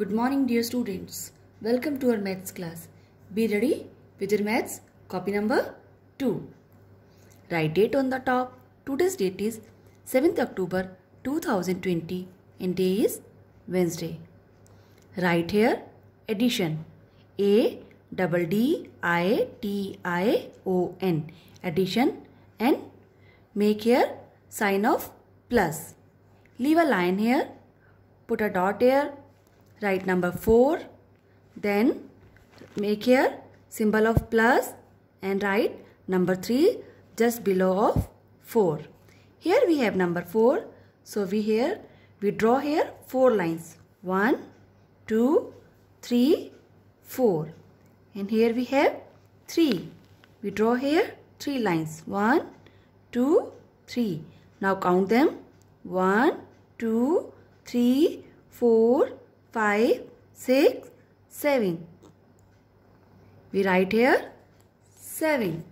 Good morning dear students. Welcome to our maths class. Be ready with your maths copy number 2. Write date on the top. Today's date is 7th October 2020 and day is Wednesday. Write here addition. A double D I T I O N addition and make here sign of plus. Leave a line here. Put a dot here write number 4 then make here symbol of plus and write number 3 just below of 4 here we have number 4 so we here we draw here 4 lines 1 2 3 4 and here we have 3 we draw here 3 lines 1 2 3 now count them 1 2 3 4 5, 6, 7. We write here 7.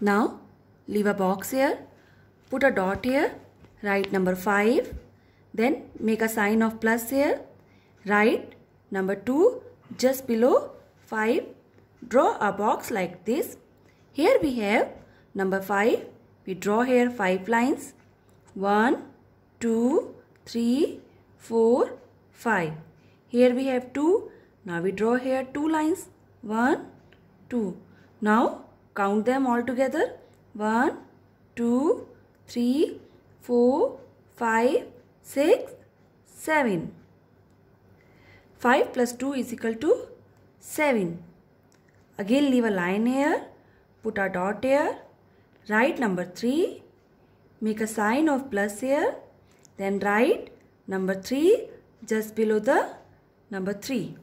Now leave a box here, put a dot here, write number 5, then make a sign of plus here, write number 2 just below 5, draw a box like this. Here we have number 5, we draw here 5 lines, 1, 2, 3, 4, 5. Here we have 2. Now we draw here 2 lines. 1, 2. Now count them all together. 1, 2, 3, 4, 5, 6, 7. 5 plus 2 is equal to 7. Again leave a line here. Put a dot here. Write number 3. Make a sign of plus here. Then write number 3 just below the number 3.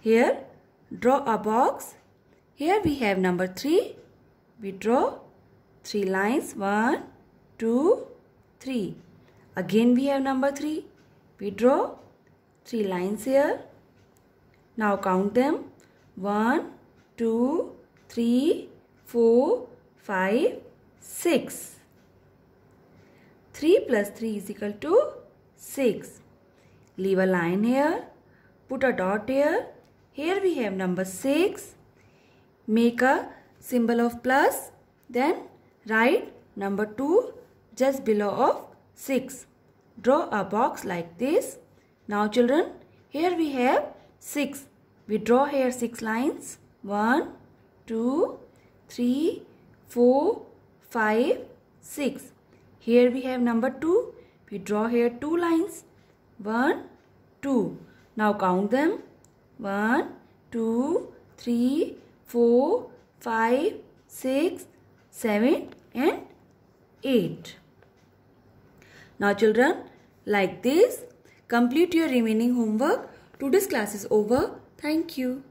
Here draw a box. Here we have number 3. We draw 3 lines. 1, 2, 3. Again we have number 3. We draw 3 lines here. Now count them. 1, 2, 3, 4, 5, 6. 3 plus 3 is equal to 6. Leave a line here. Put a dot here. Here we have number 6. Make a symbol of plus. Then write number 2 just below of 6. Draw a box like this. Now children, here we have 6. We draw here 6 lines. 1, 2, 3, 4, 5, 6. Here we have number 2. We draw here 2 lines. One, two. Now count them. One, two, three, four, five, six, seven, and 8. Now children, like this, complete your remaining homework. Today's class is over. Thank you.